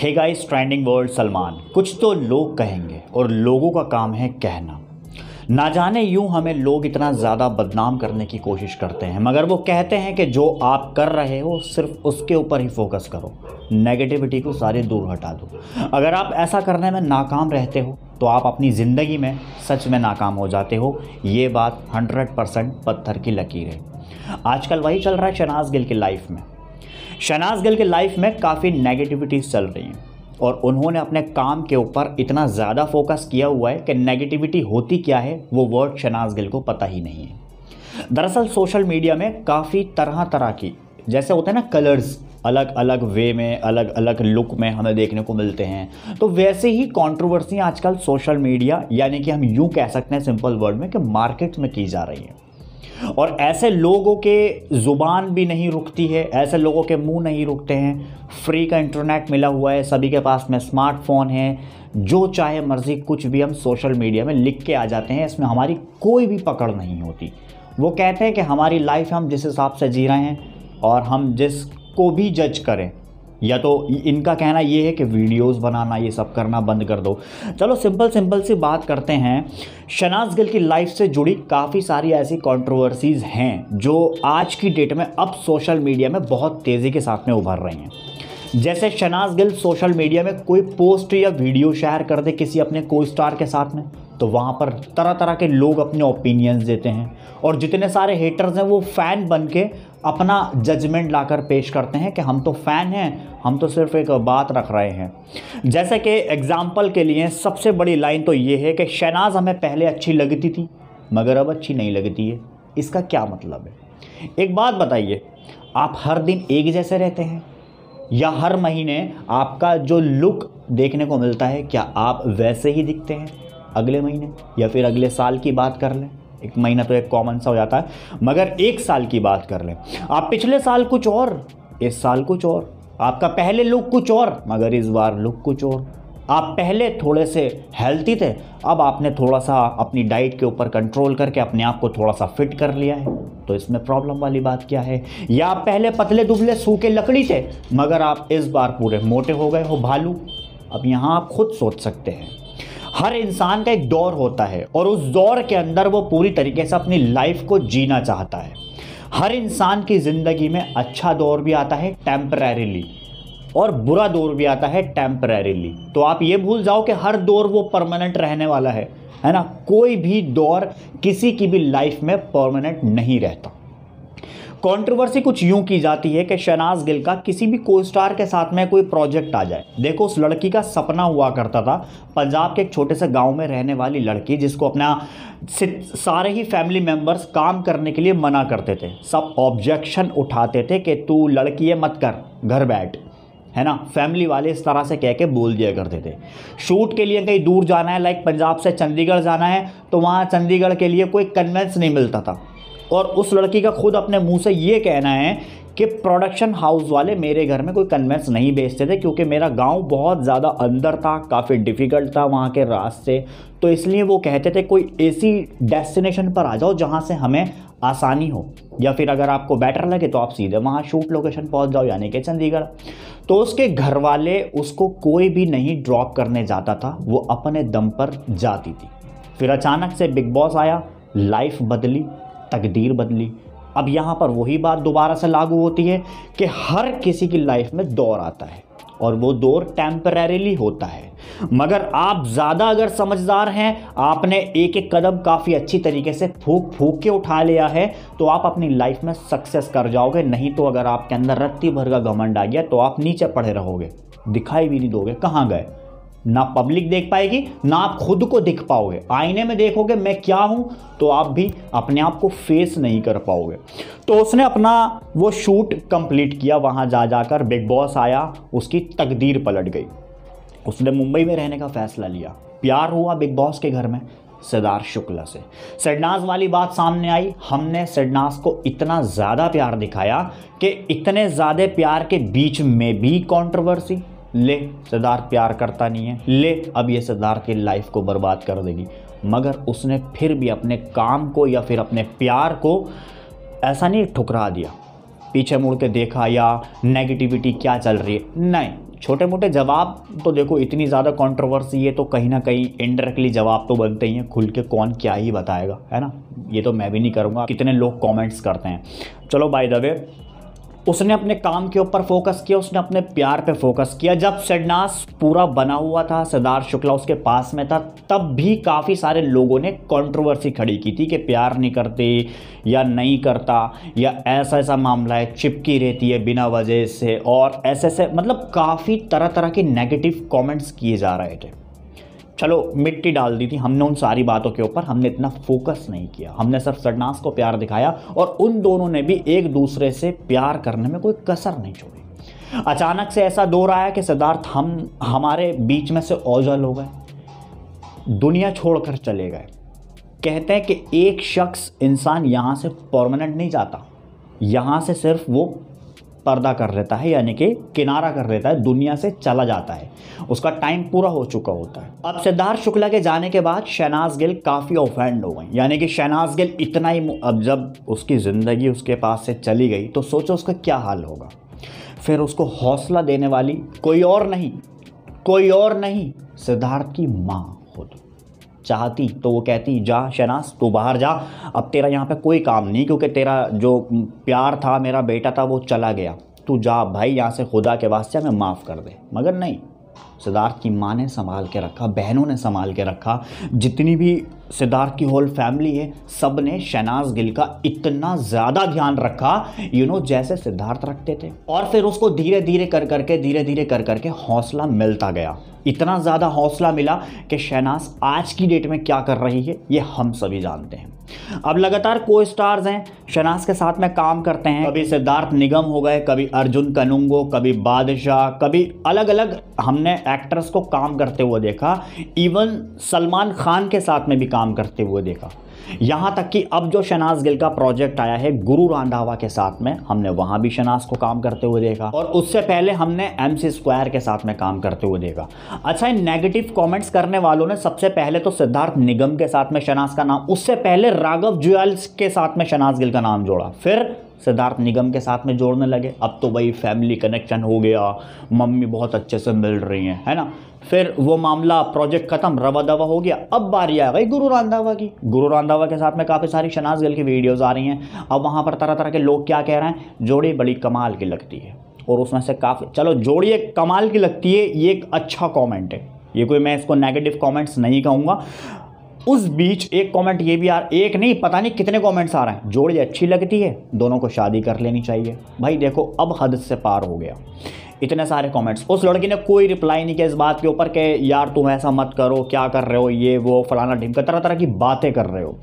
हे guys trending world Salman कुछ तो लोग कहेंगे और लोगों का काम है कहना ना जाने यूं हमें लोग इतना ज़्यादा बदनाम करने की कोशिश करते हैं मगर वो कहते हैं कि जो आप कर रहे हो सिर्फ उसके ऊपर ही फोकस करो नेगेटिविटी को सारे दूर हटा दो अगर आप ऐसा करने में नाकाम रहते हो तो आप अपनी ज़िंदगी में सच में नाकाम हो जाते हो ये बात हंड्रेड परसेंट पत्थर की लकीर है आजकल वही चल रहा है शनाज गिल की लाइफ में शनाज गिल के लाइफ में काफ़ी नेगेटिविटीज़ चल रही हैं और उन्होंने अपने काम के ऊपर इतना ज़्यादा फोकस किया हुआ है कि नेगेटिविटी होती क्या है वो वर्ड शनाज गिल को पता ही नहीं है दरअसल सोशल मीडिया में काफ़ी तरह तरह की जैसे होते हैं ना कलर्स अलग अलग वे में अलग अलग लुक में हमें देखने को मिलते हैं तो वैसे ही कॉन्ट्रोवर्सियाँ आजकल सोशल मीडिया यानी कि हम यूँ कह सकते हैं सिंपल वर्ड में कि मार्केट में की जा रही है और ऐसे लोगों के ज़ुबान भी नहीं रुकती है ऐसे लोगों के मुंह नहीं रुकते हैं फ्री का इंटरनेट मिला हुआ है सभी के पास में स्मार्टफोन है जो चाहे मर्ज़ी कुछ भी हम सोशल मीडिया में लिख के आ जाते हैं इसमें हमारी कोई भी पकड़ नहीं होती वो कहते हैं कि हमारी लाइफ हम जिस हिसाब से जी रहे हैं और हम जिस को भी जज करें या तो इनका कहना ये है कि वीडियोस बनाना ये सब करना बंद कर दो चलो सिंपल सिंपल सी बात करते हैं शनाज गिल की लाइफ से जुड़ी काफ़ी सारी ऐसी कंट्रोवर्सीज़ हैं जो आज की डेट में अब सोशल मीडिया में बहुत तेज़ी के साथ में उभर रही हैं जैसे शनाज गिल सोशल मीडिया में कोई पोस्ट या वीडियो शेयर कर दे किसी अपने को स्टार के साथ में तो वहाँ पर तरह तरह के लोग अपने ओपिनियंस देते हैं और जितने सारे हेटर्स हैं वो फ़ैन बन के अपना जजमेंट लाकर पेश करते हैं कि हम तो फ़ैन हैं हम तो सिर्फ एक बात रख रहे हैं जैसे कि एग्ज़ाम्पल के लिए सबसे बड़ी लाइन तो ये है कि शहनाज हमें पहले अच्छी लगती थी मगर अब अच्छी नहीं लगती है इसका क्या मतलब है एक बात बताइए आप हर दिन एक जैसे रहते हैं या हर महीने आपका जो लुक देखने को मिलता है क्या आप वैसे ही दिखते हैं अगले महीने या फिर अगले साल की बात कर लें एक महीना तो एक कॉमन सा हो जाता है मगर एक साल की बात कर लें आप पिछले साल कुछ और इस साल कुछ और आपका पहले लुक कुछ और मगर इस बार लुक कुछ और आप पहले थोड़े से हेल्थी थे अब आपने थोड़ा सा अपनी डाइट के ऊपर कंट्रोल करके अपने आप को थोड़ा सा फिट कर लिया है तो इसमें प्रॉब्लम वाली बात क्या है या आप पहले पतले दुबले सूखे लकड़ी थे मगर आप इस बार पूरे मोटे हो गए हो भालू अब यहाँ आप खुद सोच सकते हैं हर इंसान का एक दौर होता है और उस दौर के अंदर वो पूरी तरीके से अपनी लाइफ को जीना चाहता है हर इंसान की ज़िंदगी में अच्छा दौर भी आता है टेम्परेली और बुरा दौर भी आता है टेम्परेली तो आप ये भूल जाओ कि हर दौर वो परमानेंट रहने वाला है है ना कोई भी दौर किसी की भी लाइफ में परमानेंट नहीं रहता कंट्रोवर्सी कुछ यूं की जाती है कि शहनाज गिल का किसी भी को स्टार के साथ में कोई प्रोजेक्ट आ जाए देखो उस लड़की का सपना हुआ करता था पंजाब के एक छोटे से गांव में रहने वाली लड़की जिसको अपना सारे ही फैमिली मेम्बर्स काम करने के लिए मना करते थे सब ऑब्जेक्शन उठाते थे कि तू लड़की है मत कर घर बैठ है ना फैमिली वाले इस तरह से कह के बोल दिया करते थे शूट के लिए कहीं दूर जाना है लाइक पंजाब से चंडीगढ़ जाना है तो वहाँ चंडीगढ़ के लिए कोई कन्वेंस नहीं मिलता था और उस लड़की का खुद अपने मुंह से ये कहना है कि प्रोडक्शन हाउस वाले मेरे घर में कोई कन्वेंस नहीं बेचते थे क्योंकि मेरा गांव बहुत ज़्यादा अंदर था काफ़ी डिफ़िकल्ट था वहाँ के रास्ते तो इसलिए वो कहते थे कोई ऐसी डेस्टिनेशन पर आ जाओ जहाँ से हमें आसानी हो या फिर अगर आपको बेटर लगे तो आप सीधे वहाँ शूट लोकेशन पहुँच जाओ यानी कि चंडीगढ़ तो उसके घर वाले उसको कोई भी नहीं ड्रॉप करने जाता था वो अपने दम पर जाती थी फिर अचानक से बिग बॉस आया लाइफ बदली तकदीर बदली अब यहाँ पर वही बात दोबारा से लागू होती है कि हर किसी की लाइफ में दौर आता है और वो दौर टेम्परेली होता है मगर आप ज़्यादा अगर समझदार हैं आपने एक एक कदम काफ़ी अच्छी तरीके से फूक फूक के उठा लिया है तो आप अपनी लाइफ में सक्सेस कर जाओगे नहीं तो अगर आपके अंदर रत्ती भर का घमंड आ गया तो आप नीचे पड़े रहोगे दिखाई भी नहीं दोगे कहाँ गए ना पब्लिक देख पाएगी ना आप खुद को दिख पाओगे आईने में देखोगे मैं क्या हूं तो आप भी अपने आप को फेस नहीं कर पाओगे तो उसने अपना वो शूट कंप्लीट किया वहां जा जाकर बिग बॉस आया उसकी तकदीर पलट गई उसने मुंबई में रहने का फैसला लिया प्यार हुआ बिग बॉस के घर में सिदार शुक्ला से सिडनास वाली बात सामने आई हमने सिडनास को इतना ज़्यादा प्यार दिखाया कि इतने ज़्यादा प्यार के बीच में भी कंट्रोवर्सी ले सरदार प्यार करता नहीं है ले अब ये सरदार की लाइफ को बर्बाद कर देगी मगर उसने फिर भी अपने काम को या फिर अपने प्यार को ऐसा नहीं ठुकरा दिया पीछे मुड़ के देखा या नेगेटिविटी क्या चल रही है नहीं छोटे मोटे जवाब तो देखो इतनी ज़्यादा कंट्रोवर्सी है तो कहीं ना कहीं इनडायरेक्टली जवाब तो बनते ही हैं खुल के कौन क्या ही बताएगा है ना ये तो मैं भी नहीं करूँगा कितने लोग कमेंट्स करते हैं चलो बाय द वे उसने अपने काम के ऊपर फोकस किया उसने अपने प्यार पे फोकस किया जब सडनास पूरा बना हुआ था सिद्धार्थ शुक्ला उसके पास में था तब भी काफ़ी सारे लोगों ने कंट्रोवर्सी खड़ी की थी कि प्यार नहीं करते या नहीं करता या ऐसा ऐसा मामला है चिपकी रहती है बिना वजह से और ऐसे ऐसे मतलब काफ़ी तरह तरह के नेगेटिव कॉमेंट्स किए जा रहे थे चलो मिट्टी डाल दी थी हमने उन सारी बातों के ऊपर हमने इतना फोकस नहीं किया हमने सिर्फ सरनास को प्यार दिखाया और उन दोनों ने भी एक दूसरे से प्यार करने में कोई कसर नहीं छोड़ी अचानक से ऐसा दौर आया कि सिद्धार्थ हम हमारे बीच में से औजल हो गए दुनिया छोड़कर चले गए कहते हैं कि एक शख्स इंसान यहाँ से परमानेंट नहीं जाता यहाँ से सिर्फ वो पर्दा कर लेता है यानी कि किनारा कर लेता है दुनिया से चला जाता है उसका टाइम पूरा हो चुका होता है अब सिद्धार्थ शुक्ला के जाने के बाद शहनाज गिल काफ़ी ऑफेंड हो गई यानी कि शहनाज गिल इतना ही अब जब उसकी ज़िंदगी उसके पास से चली गई तो सोचो उसका क्या हाल होगा फिर उसको हौसला देने वाली कोई और नहीं कोई और नहीं सिद्धार्थ की माँ चाहती तो वो कहती जा शनास तू बाहर जा अब तेरा यहाँ पे कोई काम नहीं क्योंकि तेरा जो प्यार था मेरा बेटा था वो चला गया तू जा भाई यहाँ से खुदा के वास्ते हमें माफ़ कर दे मगर नहीं सिद्धार्थ की माँ ने संभाल के रखा बहनों ने संभाल के रखा जितनी भी सिद्धार्थ की होल फैमिली है सब ने शहनाज गिल का इतना ज़्यादा ध्यान रखा यू नो जैसे सिद्धार्थ रखते थे और फिर उसको धीरे धीरे कर करके धीरे धीरे कर करके हौसला मिलता गया इतना ज़्यादा हौसला मिला कि शहनाज आज की डेट में क्या कर रही है ये हम सभी जानते हैं अब लगातार को स्टार्स हैं शनाज के साथ में काम करते हैं कभी सिद्धार्थ निगम हो गए कभी अर्जुन कनुंगो कभी बादशाह कभी अलग अलग हमने एक्टर्स को काम करते हुए देखा इवन सलमान खान के साथ में भी काम करते हुए देखा यहां तक कि अब जो शनाज गिल का प्रोजेक्ट आया है गुरु रांधावा के साथ में हमने वहां भी शनाज को काम करते हुए देखा और उससे पहले हमने एम सी स्क्वायर के साथ में काम करते हुए देखा अच्छा इन नेगेटिव कॉमेंट्स करने वालों ने सबसे पहले तो सिद्धार्थ निगम के साथ में शनाज का नाम उससे पहले राघव ज्वेल्स के साथ में शनाज गिल का नाम जोड़ा फिर सिद्धार्थ निगम के साथ में जोड़ने लगे अब तो भाई फैमिली कनेक्शन हो गया मम्मी बहुत अच्छे से मिल रही हैं है ना फिर वो मामला प्रोजेक्ट ख़त्म रवा दवा हो गया अब बारी आ गई गुरु रंधावा की गुरु रंधावा के साथ में काफ़ी सारी शनाज गल की वीडियोज़ आ रही हैं अब वहाँ पर तरह तरह के लोग क्या कह रहे हैं जोड़ी बड़ी कमाल की लगती है और उसमें से काफ़ी चलो जोड़ी एक कमाल की लगती है ये एक अच्छा कॉमेंट है ये कोई मैं इसको नेगेटिव कॉमेंट्स नहीं कहूँगा उस बीच एक कमेंट ये भी आ एक नहीं पता नहीं कितने कमेंट्स आ रहे हैं जोड़ी अच्छी लगती है दोनों को शादी कर लेनी चाहिए भाई देखो अब हद से पार हो गया इतने सारे कमेंट्स उस लड़की ने कोई रिप्लाई नहीं किया इस बात के ऊपर कि यार तुम ऐसा मत करो क्या कर रहे हो ये वो फलाना ढिमका तरह तरह की बातें कर रहे हो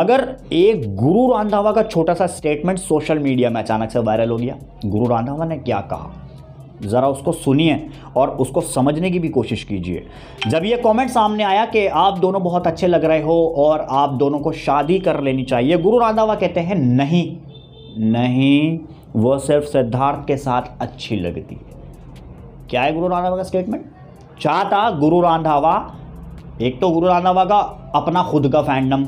मगर एक गुरु रांधावा का छोटा सा स्टेटमेंट सोशल मीडिया में अचानक से वायरल हो गया गुरु रांधावा ने क्या कहा ज़रा उसको सुनिए और उसको समझने की भी कोशिश कीजिए जब ये कमेंट सामने आया कि आप दोनों बहुत अच्छे लग रहे हो और आप दोनों को शादी कर लेनी चाहिए गुरु रांधावा कहते हैं नहीं नहीं वो सिर्फ सिद्धार्थ के साथ अच्छी लगती क्या है गुरु रांधावा का स्टेटमेंट चाहता गुरु रांधावा एक तो गुरु रांधावा का अपना खुद का फैंडम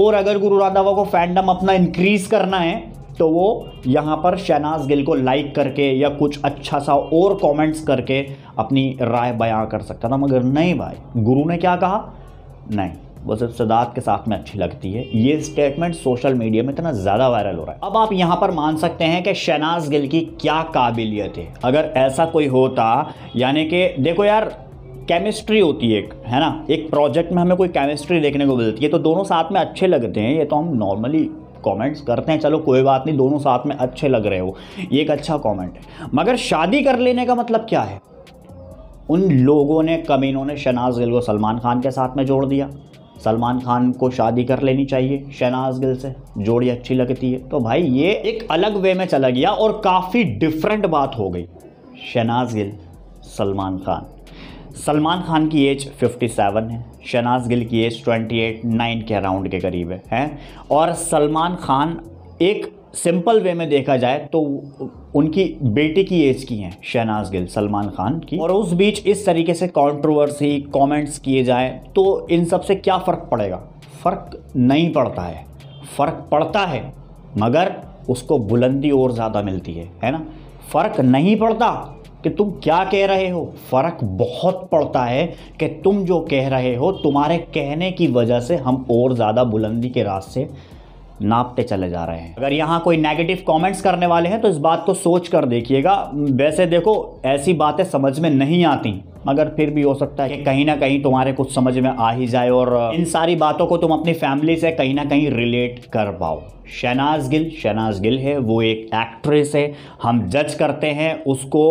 और अगर गुरु रांधावा को फैंडम अपना इंक्रीज करना है तो वो यहाँ पर शहनाज गिल को लाइक करके या कुछ अच्छा सा और कमेंट्स करके अपनी राय बयां कर सकता था मगर नहीं भाई गुरु ने क्या कहा नहीं वो सदात के साथ में अच्छी लगती है ये स्टेटमेंट सोशल मीडिया में इतना ज़्यादा वायरल हो रहा है अब आप यहाँ पर मान सकते हैं कि शहनाज गिल की क्या काबिलियत है अगर ऐसा कोई होता यानी कि देखो यार केमिस्ट्री होती है एक है ना एक प्रोजेक्ट में हमें कोई केमिस्ट्री देखने को मिलती है तो दोनों साथ में अच्छे लगते हैं ये तो हम नॉर्मली कमेंट्स करते हैं चलो कोई बात नहीं दोनों साथ में अच्छे लग रहे हो ये एक अच्छा कमेंट है मगर शादी कर लेने का मतलब क्या है उन लोगों ने कमीनों ने शनाज गिल को सलमान खान के साथ में जोड़ दिया सलमान खान को शादी कर लेनी चाहिए शहनाज गिल से जोड़ी अच्छी लगती है तो भाई ये एक अलग वे में चला गया और काफ़ी डिफरेंट बात हो गई शहनाज गिल सलमान खान सलमान खान की एज 57 है शहनाज गिल की एज 28 9 के अराउंड के करीब है हैं और सलमान खान एक सिंपल वे में देखा जाए तो उनकी बेटी की एज की हैं शहनाज गिल सलमान खान की और उस बीच इस तरीके से कंट्रोवर्सी कमेंट्स किए जाए तो इन सब से क्या फ़र्क पड़ेगा फ़र्क नहीं पड़ता है फ़र्क पड़ता है मगर उसको बुलंदी और ज़्यादा मिलती है है ना फ़र्क नहीं पड़ता कि तुम क्या कह रहे हो फ़र्क बहुत पड़ता है कि तुम जो कह रहे हो तुम्हारे कहने की वजह से हम और ज़्यादा बुलंदी के रास्ते नापते चले जा रहे हैं अगर यहाँ कोई नेगेटिव कॉमेंट्स करने वाले हैं तो इस बात को सोच कर देखिएगा वैसे देखो ऐसी बातें समझ में नहीं आती मगर फिर भी हो सकता है कि कहीं ना कहीं तुम्हारे कुछ समझ में आ ही जाए और इन सारी बातों को तुम अपनी फैमिली से कहीं ना कहीं रिलेट कर पाओ शहनाज गिल शहनाज गिल है वो एक एक्ट्रेस है हम जज करते हैं उसको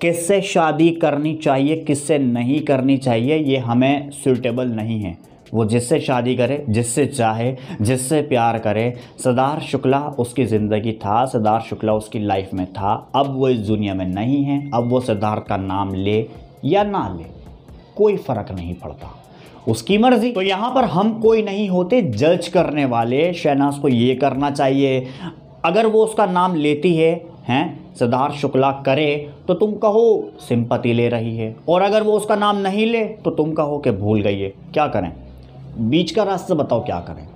किससे शादी करनी चाहिए किससे नहीं करनी चाहिए ये हमें सूटेबल नहीं है वो जिससे शादी करे जिससे चाहे जिससे प्यार करे सदार शुक्ला उसकी ज़िंदगी था सदार शुक्ला उसकी लाइफ में था अब वो इस दुनिया में नहीं है अब वो सिद्धार्थ का नाम ले या ना ले कोई फ़र्क नहीं पड़ता उसकी मर्जी तो यहाँ पर हम कोई नहीं होते जज करने वाले शहनाज को ये करना चाहिए अगर वो उसका नाम लेती है हैं सिद्धार्थ शुक्ला करे तो तुम कहो सिंपति ले रही है और अगर वो उसका नाम नहीं ले तो तुम कहो कि भूल गई है क्या करें बीच का रास्ता बताओ क्या करें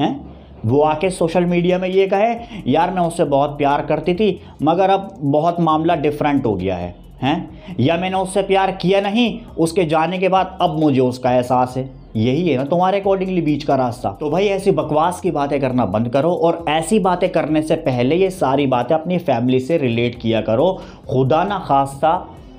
हैं वो आके सोशल मीडिया में ये कहे यार मैं उससे बहुत प्यार करती थी मगर अब बहुत मामला डिफरेंट हो गया है हैं या मैंने उससे प्यार किया नहीं उसके जाने के बाद अब मुझे उसका एहसास है यही है ना तुम्हारे अकॉर्डिंगली बीच का रास्ता तो भाई ऐसी बकवास की बातें करना बंद करो और ऐसी बातें करने से पहले ये सारी बातें अपनी फैमिली से रिलेट किया करो खुदा ना खास्ता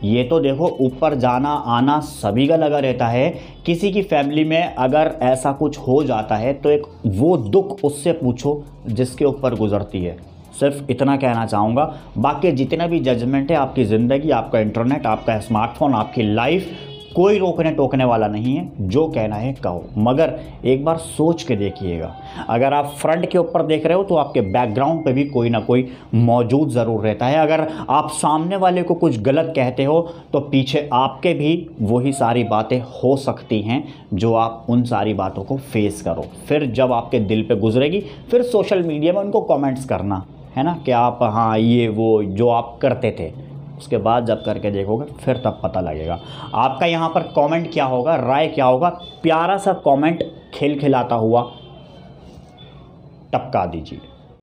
ये तो देखो ऊपर जाना आना सभी का लगा रहता है किसी की फैमिली में अगर ऐसा कुछ हो जाता है तो एक वो दुख उससे पूछो जिसके ऊपर गुजरती है सिर्फ इतना कहना चाहूँगा बाकी जितने भी जजमेंट है आपकी ज़िंदगी आपका इंटरनेट आपका स्मार्टफोन आपकी लाइफ कोई रोकने टोकने वाला नहीं है जो कहना है कहो मगर एक बार सोच के देखिएगा अगर आप फ्रंट के ऊपर देख रहे हो तो आपके बैकग्राउंड पे भी कोई ना कोई मौजूद ज़रूर रहता है अगर आप सामने वाले को कुछ गलत कहते हो तो पीछे आपके भी वही सारी बातें हो सकती हैं जो आप उन सारी बातों को फेस करो फिर जब आपके दिल पर गुजरेगी फिर सोशल मीडिया में उनको कॉमेंट्स करना है ना कि आप हाँ ये वो जो आप करते थे उसके बाद जब करके देखोगे तो फिर तब पता लगेगा आपका यहाँ पर कमेंट क्या होगा राय क्या होगा प्यारा सा कमेंट खेल खिलाता हुआ टपका दीजिए